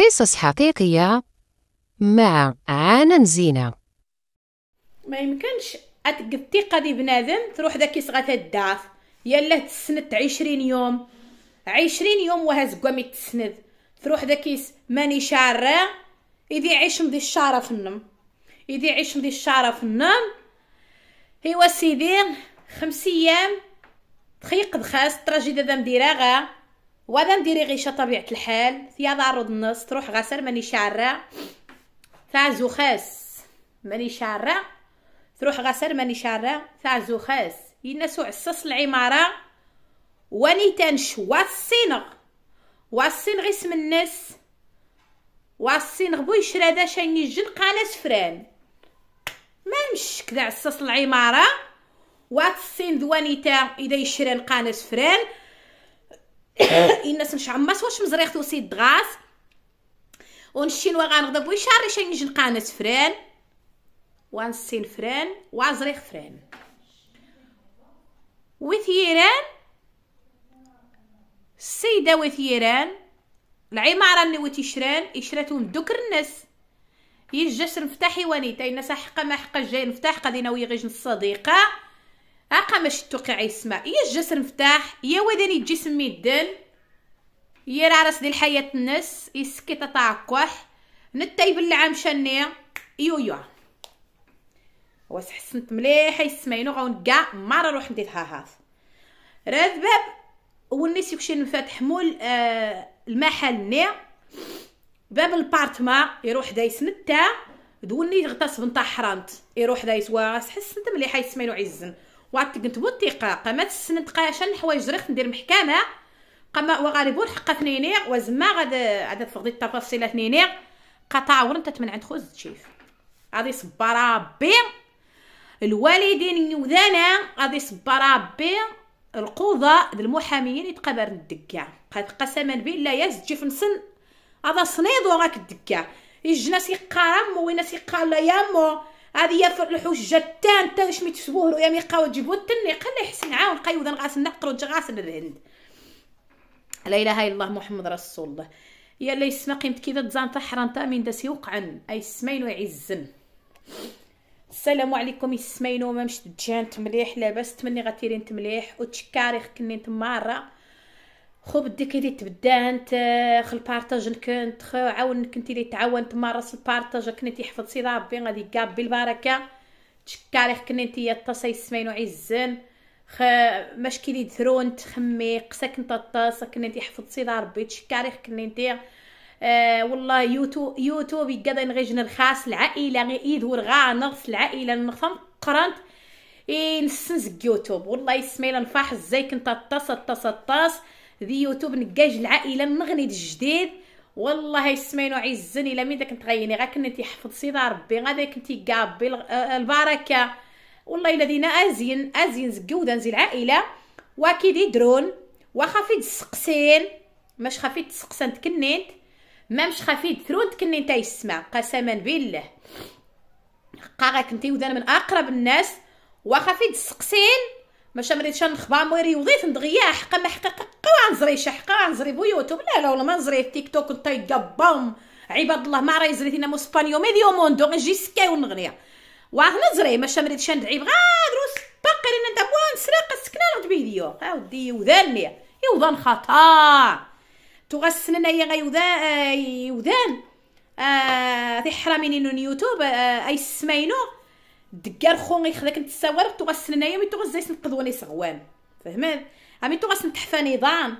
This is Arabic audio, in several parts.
قصص حقيقية مع عانن زينة ما يمكنش أتقد الثقة دي بنادم تروح ذاك يصغى الداف يلا تسند عشرين يوم عشرين يوم وهز قومي تسند تروح ذاكيس ماني شارع إذي عيش مضي الشارع في النم إذي عيش مضي الشارع في النم هي سيدي خمس أيام تخيق دخاس تراجي دا مديرا غا واذا نديري غيشه طبيعه الحال ثياب عرض النص تروح غسل ماني شعره تاع خاس ماني شعره تروح غسل ماني شعره تاع خاس ينسو عصص العماره واني تنشوى الصينغ والصينغ اسم الناس والصينغ بو يشرى دا شايني الجن قانا سفران ما نمشك عصص العماره وات الصين دوانيتا اذا يشرى قال سفران الناس نشعمص واش مزريخ توسيد دغاس ونشينوا غنغضب ويشاري نجل القانة فران وانسين فران وازريخ فران وثيران السيدة وثيران العمارة اللي وتشران إشراتهم دكر الناس يجسر مفتاحي ونيتا الناس حقا ما حقا جاي نفتح قدينا ويغيج الصديقة اقا ماشي توقيعي السماء يا الجسر مفتاح يا وداني الجسم ميدن يا راس ديال حياة الناس يسكت تعكح نتايب العام شني يو يو واس حسنت مليح يسمعينو غون كاع مرة نروح ندير هاهاث راز باب والناس يكشي نفتح مول آه المحل ني باب البارتما يروح دايس نتا دوني غطاس نتا حرانت يروح دايس واس حسنت مليح يسمعينو عزن وعاد كنت بوثيقه قامت السند شن حوايج دريخت ندير محكمه قام وغالبون حق ثنيني وزما غاد عاد تفقدي التفاصيل ثنيني قطع ورنت من عند خوز تشيف غادي صبر ربي الوالدين يوذانا غادي صبر ربي القوضة المحاميين يتقبر الدكة قد قسما بالله يا في نسن هذا صنيد وراك الدكة الجناس وينا ويناس قال يا مو هذه الحجه جتان تا شمي رؤيا مي قاو تجيبو التني قال حسن عاون قيود غاسن نقرو غاسن الهند لا اله الا الله محمد رسول الله يا اللي سما قيمت كذا تزان تحرن تامين داس يوقعن اي سمين ويعزن السلام عليكم السمين وما مشت تجانت مليح لاباس تمني غتيرين تمليح وتشكاري خكني مرة خو بديك اللي تبدانت خل البارطاج كنت عاون عاونك انت اللي تعاون تمارس البارطاج كنت يحفظ سي ربي غادي كاب البركه تشكاري كنتي انت يطاس يسمعين وعزن خ مشكلي درون تخمي قساك انت الطاس كنتي حفظ يحفظ سي ربي تشكاري كنتي انت آه والله يوتيوب يوتيوب يقدر نغيج الخاص العائله غير يدور غا نغص العائله نفهم قرنت إيه نسنس يوتيوب والله يسمي نفاح ازاي كنت طاس الطاس الطاس, الطاس ذي يوتيوب نكاج العائله المغنيد الجديد والله يسمينو عزني الا مين داك نتغيني غا كنتي حفظ سيدا ربي غادي كنتي كابي آه، البركه والله الا دينا ازين ازين زكودا دانزي العائله واكيد يدرون في تسقسين مش خافي تسقسان تكنيت ما مش خافي تكنين تا يسمع قسما بالله قاغا كنتي ودان من اقرب الناس واخا في تسقسين ماشي مريتش موري وغيت ندغيا حقا ما حقا قوا نزري شي حقا نزري بيوتهم لا لا والله ما نزري في تيك توك نطي قبام عباد الله ما راه يزري فينا موسبانيو ميديو موندو غنجي سكاو ونغنيا واه نزري ماشي مريتش ندعي دروس باقي لنا دابا نسرق السكنه نغد بيديو ها ودي يوذاني يوضان خطا تغسن انايا غيوذا آه، يوذان آه في حرامين يوتيوب آه اي سماينو دكار خو غيخداك نتساور تو غسلنايا مي تو غزايس نقضواني صغوان فهمت عمي تو غاس نتحفى نظام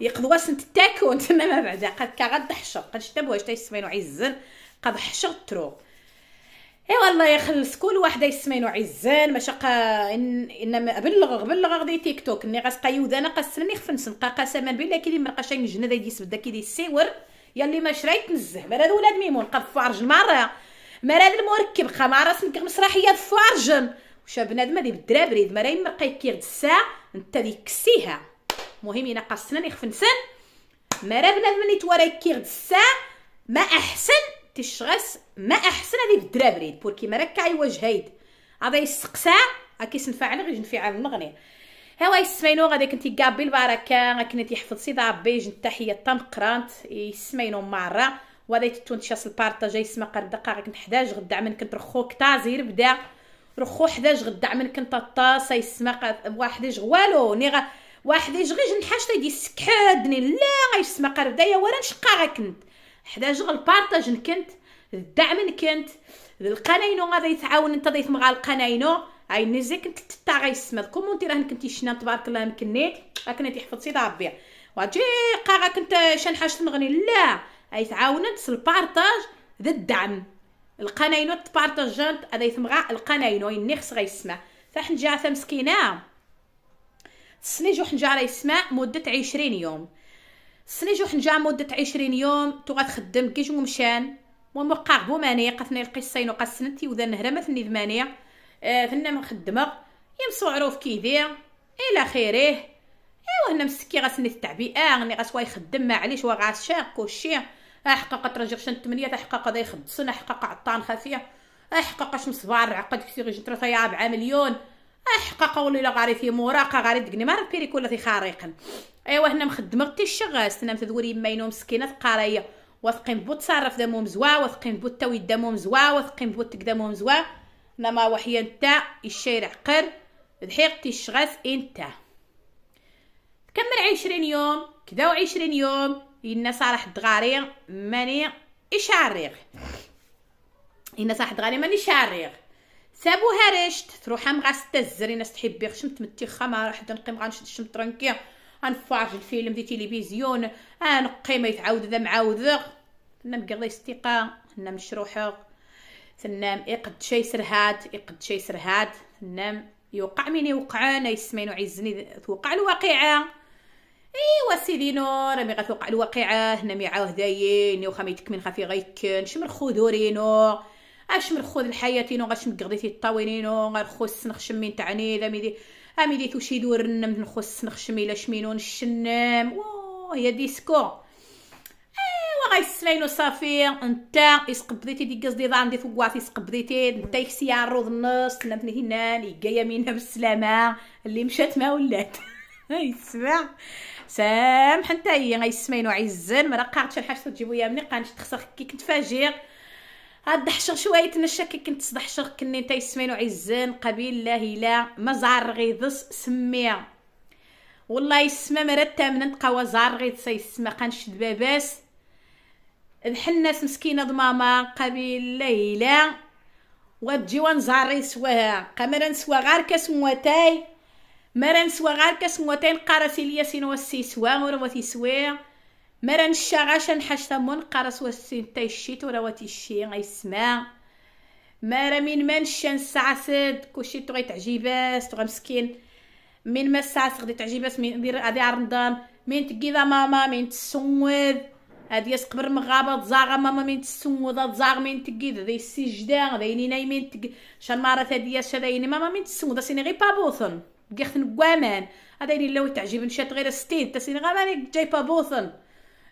يقضوا سنت تاكو تما ما بعدا قد كا غاد حشر قد بواش واش تيسمينو عزن قد حشر ترو اي والله يخلص كل واحد يسمينو عزان ما قا إن... انما بلغ بلغ غدي تيك توك اني غاس قايو ذانا قسلني خفنس نبقى قسما بلا كي ما لقاش جنة ذا سبدا كي يسيور يلي ما شريت نزه بلا ولاد ميمون قد فارج المره مراد المركب خا مع راس مسرحيه فارجن واش بنادم هذه بالدرا بريد ما راين مرقي كيرد الساعه انت ديك كسيها المهم انا قصنا لي ما مرا بنادم اللي توراي كيرد الساعه ما احسن تشغس ما احسن هذه بالدرا بريد بوركي ما راك وجه هايد هذا يسقسا اكيس نفعل غير نفعل المغني هوا يسمينو غادي كنتي قابي البركه كنتي حفظتي ضربي جنت تحيه طنقرانت يسمينو مره وهذا تونتشاس البارطاجي يسمى قر دقائق نحداج غدا من كنت رخو كتازير بدا رخو حداج غدا من كنت الطاسة يسمى واحد يج والو ني واحد يج غير نحاش تايدي سكادني لا غيسمى قر دايا ولا نشقا غا كنت حداج بارطاج كنت الدعم كنت القناينو غادي يتعاون انت ضيف مع القناينو هاي نزي كنت تا غيسمى كومونتي راه كنتي شنا تبارك الله مكنيت راك نتي حفظتي ربي واجي قا كنت شان حاجه تنغني لا اي تعاونت سلبارطاج ذا الدعم القناينو تبارطاجانت هذا يثمغا القناينو يني خص غيسمع فحنجا مسكينه سنيجو وحنجا يسمع مده عشرين يوم سنيجو حنجا مده عشرين يوم تو غتخدم كيش ومشان ومقاغ ماني قثني القصين وقسنتي وذا نهرة مثني ثمانيه آه ثنا مخدمة يمسو عروف كيدير الى خيره ايوا هنا مسكي غسني التعبئة آه، غني غسوا يخدم معليش وغاس شاك وشي احقق ترجيخشن تمنية احقق ذا يخدسن احقق عطان خفيه احقق اش مصبار عقد كثير جتر ثياب مليون احقق ولي لا غاري في موراقه غاري دقني ما بيري كولا في خارقا ايوا هنا مخدمه تي الشغاس تنام تدوري ماينو مسكينه تقاريه واثقين بو تصرف دمو زوا واثقين بو تاوي دمو زوا واثقين بو تقدمهم زوا نما وحيا نتا الشارع قر ضحيقتي الشغاس انت كمل عشرين يوم كداو وعشرين يوم إن صراحة دغاري ماني إشاريغ إن صراحة دغاري ماني شعريغ سابوها رشت تروح ام غاست الزري ناس تحبي خشمت تمتي خما راح نقيم غنشد شم ترنكي غنفرج الفيلم دي تلفزيون انقي ما يتعاود ذا معاود ذا كنا مقضي استيقا كنا مشروحه تنام يقد شي سرهاد يقد شي سرهاد تنام يوقع مني يوقع انا يسمينو عزني توقع الواقعه ايوا سيدي نور مي غتوقع الواقعه هنا دايين داين وخميتك من خفي غيكن شمر خذورينو اش أه، من خذ الحياتينو غتشم قضيتي الطاوينينو غنخو السنخ شمين تعني لا ميدي اميدي أه، توشي دور النم نخو نخشمي لا شمينو الشنام واه يا ديسكو إيه، غيسلاينو صافي انت يسقبديتي ديك قصدي دار عندي فوقاتي اسقبضيتي انت يخسيا الروض النص نبني هنا لي جايه منها بالسلامه اللي مشات ما ولات يسمع سامح حتى هي غيسمين وعزن شي حاجه تجيبو يا مني تخسر كي كنت فاجير الدحشر شويه تنشا كي كنت تدحشر كني نتا يسمين وعزن قبيل لا هلا مزار غيضس سميه والله يسمى مرا الثامنة نتقاوى زار غير تسيسمى قنشد باباس الحناس مسكينة ضماما قبيل ليلى وتجي ونزار سواها قمرا نسوا غار مواتاي مرا نسوا كاس موتين قرسي ليا سين وسي سوا ورا وتي سوا مرا نشا غاشا نحاش تمون قرس وسين تاي الشيت ورا وتي الشي غيسمع مرا من ما نشا نسعسد كلشي تو غيتعجباس تو مسكين من ما الساعه غدي تعجباس من دير هادي عرمضان رمضان من تكيدا ماما من تسود هادي يسقبر مغابة تزاغا ماما من تسود تزاغ من تكيد ذي السجدة ذيني نايمين تك شان مارا هادي شاديني ماما من تسود سيني غي بابوثن قختن قوامان هذا اللي لو تعجب نشات غير ستين تسين ماني جايبا بوثن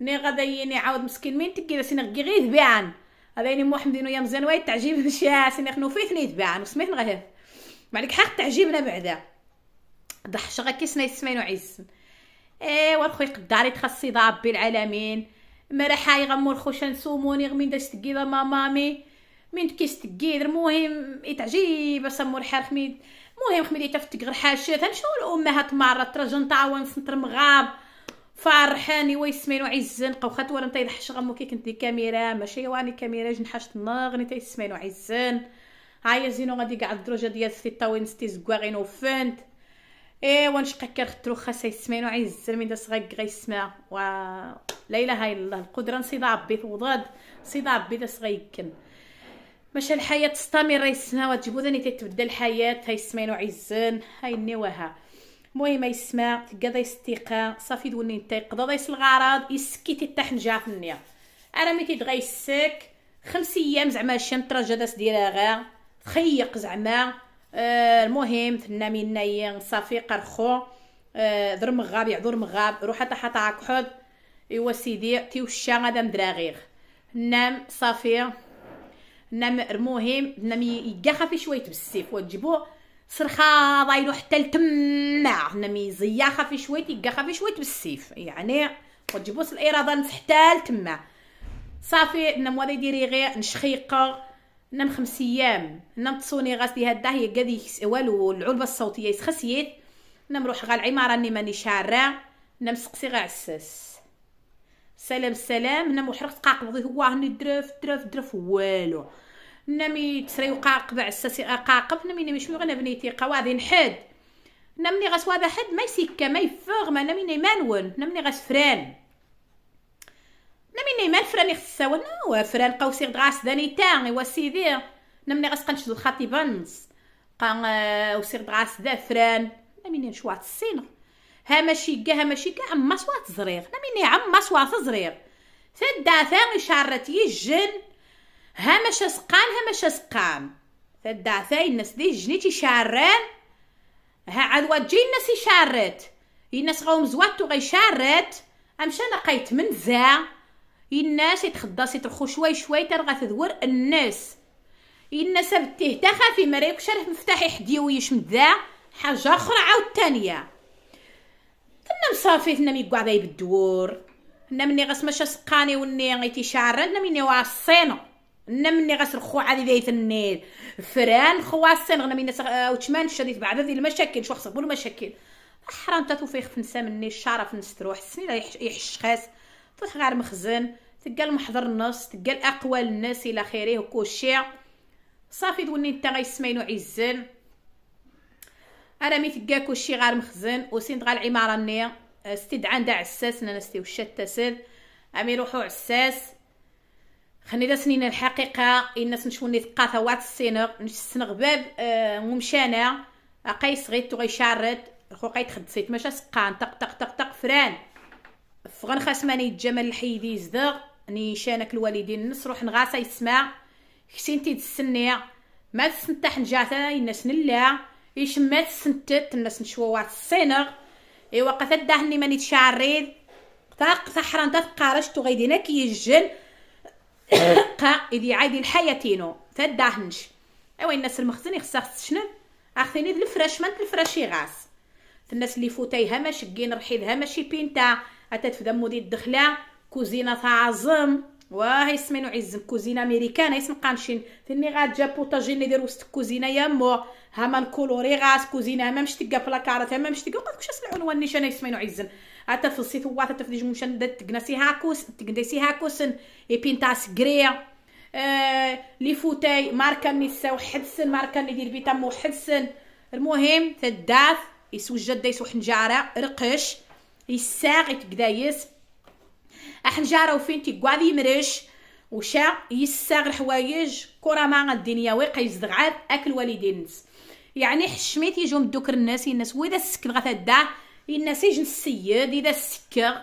ني غدا يني عاود مسكين مين تكي سين غير ذبيعن هذا يعني محمد انه يا مزان وايد تعجب نشا سين خنو فيثني ذبيعن وسميت غير معليك حق تعجبنا بعدا ضحش غا كيسنا يسمين وعيسن ايوا الخوي قداري تخصي ربي العالمين مرحاي غمور خوشا سوموني غمين داش تقيضا مامامي مين تكيس تقيد المهم يتعجيب اسمو الحرف مين المهم خميدي تفتك غير حاشات شنو الامهات مرات رجل طاون سنتر مغاب فرحاني ويسمعين وعز نقاو خطوه طيب انت يضحش غمو كي كنت دي كاميرا ماشي واني كاميرا جنحشت نغني تا يسمعين وعزن هاي زينو غادي كاع الدروجه ديال ستي طاوين ستي زكواغين وفنت ايوا نشقى كرخترو خاصها يسمين وعزن من داس غيك غيسمع و لا اله الا الله القدره نصيد عبي وضاد نصيد عبي داس يكن باش الحياه تستمر هاي السنوات تجيبو ثاني تتبدل الحياه هاي السمين وعزن هاي النواها المهم يسمع تقضى يستيقى صافي دوني تيقضى ضيس الغراض يسكي تتحن جاف النية انا ملي تيتغيسك خمس ايام زعما الشم ترجا داس ديالها غا تخيق زعما آه المهم ثنا منا صافي قرخو آه ضر مغاب يعذر مغاب روح حتى حتى عكحد ايوا سيدي تيوشا غادا مدراغيغ نام صافي نم المهم نم يقخا في شويه بالسيف وتجيبو صرخه ضايلو حتى لتما نم يزياخا في شويه يقخا في شويه بالسيف يعني وتجيبو الاراده حتى لتما صافي نم وادي ديري غير نشخيقه نم خمس ايام نم تصوني غاسلي هادا هي قادي والو العلبه الصوتيه يسخسيت نم روح غا العماره اللي ماني شارع نم سقسي غا عساس سلام سلام هنا محرق تقاقبضي هو هني درف درف درف والو مي تسري وقاقب عساسي آه، قاقب هنا نمي شنو غنا بنيتي قواضي نحد نمني غاس وادا حد ما يسكا ما يفغ ما نمني هنا نمني غاس فران نمني نيمان فران يخصاو نوا فران قوسي غاس داني تاعي وسيدي نمني غاس قنشدو خاطي نص قان آه، وسير دغاس دا فران نمني نشوات السينغ ها ماشي كاع ها ماشي كاع عم صوات زريغ انا مني عم صوات فدا تدافع شعرت يجن ها ماش سقان ها ماش سقان تدافع الناس دي جنيتي شعران ها عاد تجي الناس يشارت الناس غاوم زواتو غيشارت امشي انا قيت من زا الناس يتخدا سيترخو شوي شوي ترغى تدور الناس الناس بتيه تخافي مريك شرف مفتاحي حديويش مدا حاجه اخرى عاود ثانيه كنا مصافي كنا ميقعد بالدور كنا مني غاس ماشي سقاني وني غيتي شعر كنا مني واصينا كنا مني غاس الخو عادي دايت النيل فران خواصين غنا مني وتمان شديت بعد هذه المشاكل شو خصك مشاكل حرام تا توفيخ فنسا مني الشرف نستروح السنين يحش خاس تروح غير مخزن تقال محضر النص تقال اقوال الناس الى خيره وكلشي صافي دوني انت غيسمينو عزل انا ميت ثقاك غار مخزن وسين دغال العماره مني أه، ستيد دا عساس ستي وشا التسل امي روحو عساس خني سنين الحقيقه الناس نشوني ثقافه وات السينغ نشسنغ باب آه ومشانا اقاي صغيت تو غيشارد خو قايت سيت ماشا سقان طق طق طق طق فران فغن خاسماني الحي دي زدغ نيشانك الوالدين نص روح نغاسا يسمع كسين تيد السنية ما تسنتح نجاتا الناس نلا يشمات سنتت الناس نشوى واحد الصينغ ايوا قتاد دهني ماني تشعريد طاق صحرا نتا تقارش تغيدينا كي يجن قا يدي عادي الحياتينو تدهنش ايوا الناس المخزن خصها تشنب اخذيني الفراش مانت الفراشي غاس الناس اللي فوتيها ماشي كين رحيدها ماشي بينتا اتات في دي الدخله كوزينه تعظم واه اسمي نعز كوزينه امريكانه اسم قانشين تني غاتجا بوطاجين ندير وسط كوزينه يا مو ما الكولوري غاس كوزينه ما مشتقة في لاكارت ما مشتقة تلقى كش شاس العنوان نيشان اسمي نعز حتى في الصيف واتا تفديج مشان تقنسي هاكوس تقناسي هاكوس اي بينتاس غريا آه لي فوتاي ماركه نساو حسن ماركه اللي يدير بيتا مو حدسن المهم تداف يسوجد دايس وحنجارة رقش يساغ تقدايس احنجاره وفين تيكواض يمرش وشا يساغ الحوايج ما الدنيا ويقى يزدغ عاد اكل والدين يعني حشميت يجو دوكر الناس الناس واذا السكن غتدا الناس يجن السيد اذا السكر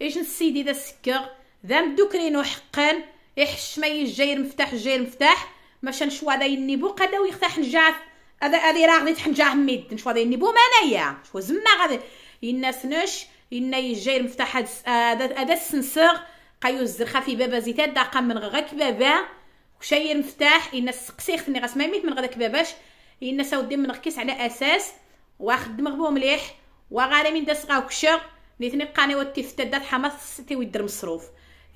يجن السيد اذا السكر ذا مدوكرين وحقا يحشمي يجير مفتاح جير مفتاح ماشي نشوا ذا بو قدا ويختاح نجاف هذا هذه راه غادي تحنجاه ميد نشوا ذا بو ما انايا شو زما غادي الناس نش إن يجي المفتاح هذا السنسور قايو الزرخة في بابا زيتات داقا من غا كبابا وشاي مفتاح إن السقسيخ ثني غاس ميت من غدا كباباش إن ساودي من غكيس على أساس واخدم غبو مليح وغالي من داس غا كشر نيتني قنوات تفتاد دات حماس ستي ويدر مصروف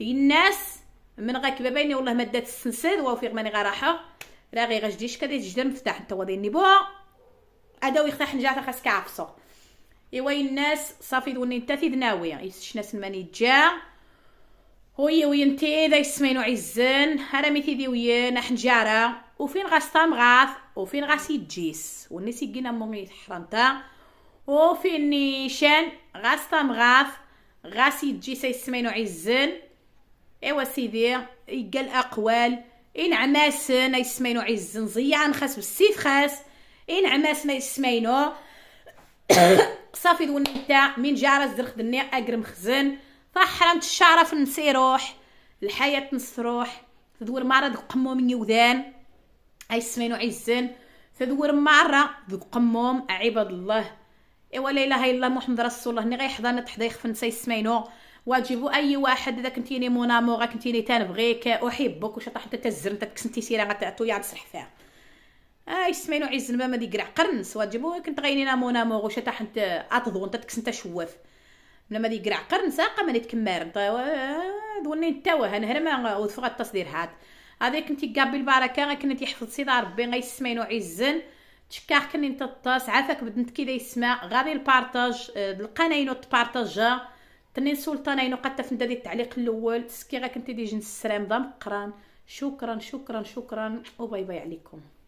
الناس من غا إني والله مادات دات وفي وافيق ماني غا راحه راه غي غجديش كدا تجدر مفتاح انت واضي النبوه اداوي ختا حنجه خاسك عفصو ايوا الناس صافي دوني نتا ذناويه ناس يعني ماني جا هوي وينتي ذا يسمينو عزن هرميتي ذي ويان حنجارة وفين غاس تمغاث وفين غاس يتجيس والناس يجينا موني حرانتا وفين نيشان غاس تمغاث غاس يتجيس يسمينو عزن ايوا سيدي يقال الاقوال ان عماسن يسمينو عزن زيان خاس بالسيف خاس ان عماسن يسمينو صافي دون نتا من جا الزرق دنيا اقر مخزن فحرمت الشرف نسي روح الحياة نص روح تدور مرة ذو قموم يوذان اي سمين وعيزن تدور مرة ذو قموم عباد الله ايوا لا اله الا الله محمد رسول الله ني حضانة تحدا يخفن سي سمينو واجبو اي واحد اذا كنتيني مونامو غا كنتيني تنبغيك احبك وش طاح انت تزر انت تكسنتي سيره غتعطو يا تسرح فيها آه، اي يسمعينو عز الماما ما قرع قرنس واجبو تجيبو كنت غينينا مونا موغو شتا حنت انت اطضو انت تكس آه، انت شواف لما ما قرع قرنس اقا ما نتكمار انت دوني نتاوه انا هنا ما وثفغ التصدير هاد هذا كنتي قابي البركه كنت يحفظ غي ربي غيسمعينو عزن تشكاخ كني التاس عافاك بدنت كي يسمع غادي البارطاج آه، القناينو تبارطاجا تنين سلطانينو قد في دادي التعليق الاول تسكي غا كنتي جنس السلام دام قران شكرا شكرا شكرا وباي باي عليكم